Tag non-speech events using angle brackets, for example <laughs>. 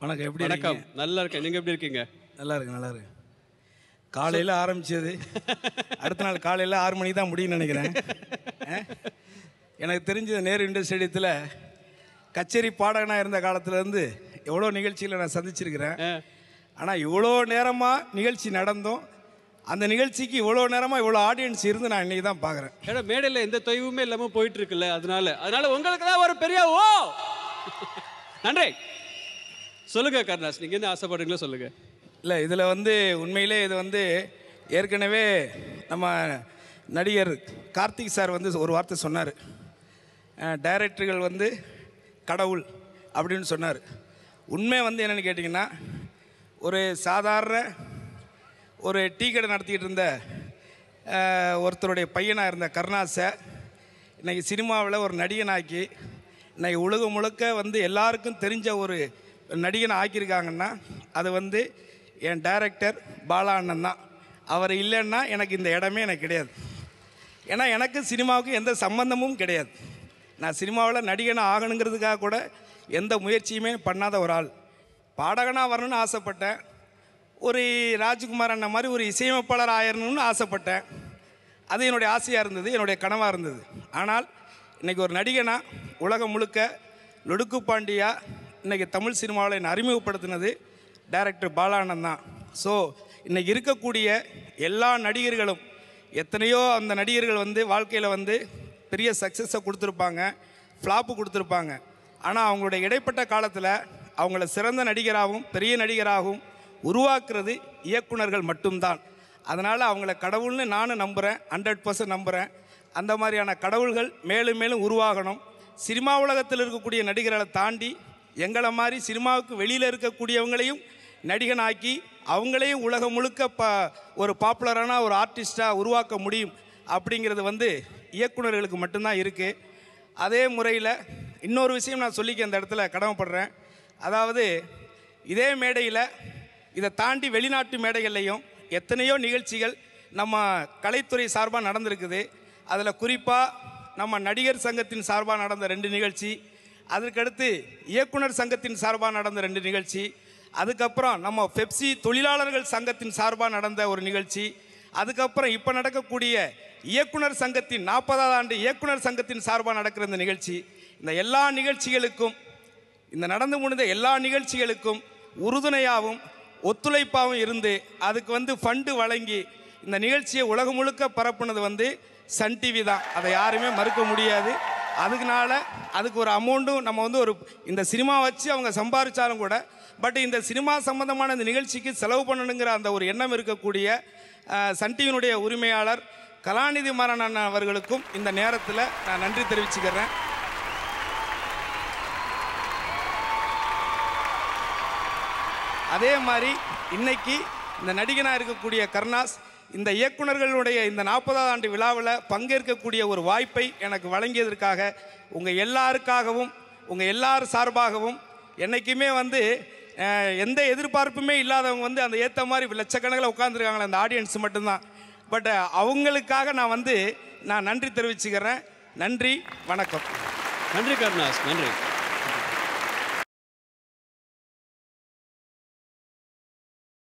வணக்கம் எப்படி வணக்கம் நல்லா இருக்கேன் நீங்கள் எப்படி இருக்கீங்க நல்லா இருக்கு நல்லா இருக்கு காலையில் ஆரம்பிச்சது அடுத்த நாள் காலையில் ஆறு மணிக்கு தான் முடியும்னு நினைக்கிறேன் <laughs> எனக்கு தெரிஞ்ச நேரு இண்டஸ் ஸ்டேடியத்தில் கச்சேரி பாடகனாக இருந்த காலத்துலேருந்து எவ்வளோ நிகழ்ச்சியில் நான் சந்திச்சிருக்கிறேன் ஆனால் இவ்வளோ நேரமாக நிகழ்ச்சி நடந்தோம் அந்த நிகழ்ச்சிக்கு இவ்வளோ நேரமாக இவ்வளோ ஆடியன்ஸ் இருந்து நான் இன்றைக்கி தான் பார்க்குறேன் ஏன்னா மேடையில் எந்த தொய்வுமே இல்லாமல் போயிட்டுருக்குல்ல அதனால அதனால உங்களுக்கு தான் ஒரு பெரிய ஓ <laughs> நன்றி சொல்லுங்க கருணாஸ் நீங்க என்ன ஆசைப்படுறீங்களோ சொல்லுங்க இல்லை இதில் வந்து உண்மையிலே இது வந்து ஏற்கனவே நம்ம நடிகர் கார்த்திக் சார் வந்து ஒரு வார்த்தை சொன்னார் டைரக்டர்கள் வந்து கடவுள் அப்படின்னு சொன்னார் உண்மை வந்து என்னென்னு கேட்டிங்கன்னா ஒரு சாதாரண ஒரு டீ கடை நடத்திக்கிட்டு இருந்த ஒருத்தருடைய பையனாக இருந்த கருணாசை இன்றைக்கி சினிமாவில் ஒரு நடிகனாக்கி இன்றைக்கி உலகம் முழுக்க வந்து எல்லாருக்கும் தெரிஞ்ச ஒரு நடிகனை ஆக்கியிருக்காங்கன்னா அது வந்து என் டைரக்டர் பாலா அண்ணன் தான் அவர் இல்லைன்னா எனக்கு இந்த இடமே எனக்கு கிடையாது ஏன்னா எனக்கு சினிமாவுக்கு எந்த சம்மந்தமும் கிடையாது நான் சினிமாவில் நடிகனை ஆகணுங்கிறதுக்காக கூட எந்த முயற்சியுமே பண்ணாத ஒரு ஆள் பாடகனாக வரணும்னு ஆசைப்பட்டேன் ஒரு ராஜ்குமார் அண்ணன் மாதிரி ஒரு இசையமைப்பாளர் ஆயிரணும்னு ஆசைப்பட்டேன் அது என்னுடைய ஆசையாக இருந்தது என்னுடைய கனவாக இருந்தது ஆனால் இன்றைக்கி ஒரு நடிகனாக உலகம் முழுக்க லொடுக்கு பாண்டியாக இன்றைக்கி தமிழ் சினிமாவில் என்னை அறிமுகப்படுத்தினது டைரக்டர் பாலானந்த் தான் ஸோ இன்றைக்கி இருக்கக்கூடிய எல்லா நடிகர்களும் எத்தனையோ அந்த நடிகர்கள் வந்து வாழ்க்கையில் வந்து பெரிய சக்ஸஸை கொடுத்துருப்பாங்க ஃப்ளாப்பு கொடுத்துருப்பாங்க ஆனால் அவங்களுடைய இடைப்பட்ட காலத்தில் அவங்கள சிறந்த நடிகராகவும் பெரிய நடிகராகவும் உருவாக்குறது இயக்குநர்கள் மட்டும்தான் அதனால் அவங்கள கடவுள்னு நானும் நம்புகிறேன் ஹண்ட்ரட் பர்சன்ட் நம்புகிறேன் அந்த மாதிரியான கடவுள்கள் மேலும் மேலும் உருவாகணும் சினிமா உலகத்தில் இருக்கக்கூடிய நடிகர்களை தாண்டி எங்களை மாதிரி சினிமாவுக்கு வெளியில் இருக்கக்கூடியவங்களையும் நடிகனாக்கி அவங்களையும் உலகம் முழுக்க ப ஒரு பாப்புலரான ஒரு ஆர்டிஸ்டாக உருவாக்க முடியும் அப்படிங்கிறது வந்து இயக்குநர்களுக்கு மட்டும்தான் இருக்குது அதே முறையில் இன்னொரு விஷயம் நான் சொல்லிக்க இந்த இடத்துல கடமைப்படுறேன் அதாவது இதே மேடையில் இதை தாண்டி வெளிநாட்டு மேடைகள்லையும் எத்தனையோ நிகழ்ச்சிகள் நம்ம கலைத்துறை சார்பாக நடந்திருக்குது அதில் குறிப்பாக நம்ம நடிகர் சங்கத்தின் சார்பாக நடந்த ரெண்டு நிகழ்ச்சி அதற்கடுத்து இயக்குனர் சங்கத்தின் சார்பாக நடந்த ரெண்டு நிகழ்ச்சி அதுக்கப்புறம் நம்ம பெப்சி தொழிலாளர்கள் சங்கத்தின் சார்பாக நடந்த ஒரு நிகழ்ச்சி அதுக்கப்புறம் இப்போ நடக்கக்கூடிய இயக்குனர் சங்கத்தின் நாற்பதாவது ஆண்டு இயக்குனர் சங்கத்தின் சார்பாக நடக்கிற இந்த நிகழ்ச்சி இந்த எல்லா நிகழ்ச்சிகளுக்கும் இந்த நடந்து முடிந்த எல்லா நிகழ்ச்சிகளுக்கும் உறுதுணையாகவும் ஒத்துழைப்பாகவும் இருந்து அதுக்கு வந்து ஃபண்டு வழங்கி இந்த நிகழ்ச்சியை உலகம் முழுக்க பரப்புனது வந்து சன் டிவி தான் அதை யாருமே மறுக்க முடியாது அதுக்குனால அதுக்கு ஒரு அமௌண்ட்டும் நம்ம வந்து ஒரு இந்த சினிமா வச்சு அவங்க சம்பாதிச்சாலும் கூட பட் இந்த சினிமா சம்மந்தமான இந்த நிகழ்ச்சிக்கு செலவு பண்ணணுங்கிற அந்த ஒரு எண்ணம் இருக்கக்கூடிய சன் டிவியினுடைய உரிமையாளர் கலாநிதி மாறன் அவர்களுக்கும் இந்த நேரத்தில் நான் நன்றி தெரிவிச்சுக்கிறேன் அதே மாதிரி இன்னைக்கு இந்த நடிகனாக இருக்கக்கூடிய கருணாஸ் இந்த இயக்குநர்களுடைய இந்த நாற்பதாவது ஆண்டு விழாவில் பங்கேற்கக்கூடிய ஒரு வாய்ப்பை எனக்கு வழங்கியதற்காக உங்கள் எல்லாருக்காகவும் உங்கள் எல்லார் சார்பாகவும் என்றைக்குமே வந்து எந்த எதிர்பார்ப்புமே இல்லாதவங்க வந்து அந்த ஏற்ற மாதிரி லட்சக்கணக்கில் உட்காந்துருக்காங்களே அந்த ஆடியன்ஸ் மட்டும்தான் பட் அவங்களுக்காக நான் வந்து நான் நன்றி தெரிவிச்சுக்கிறேன் நன்றி வணக்கம் நன்றி கருணாஸ் நன்றி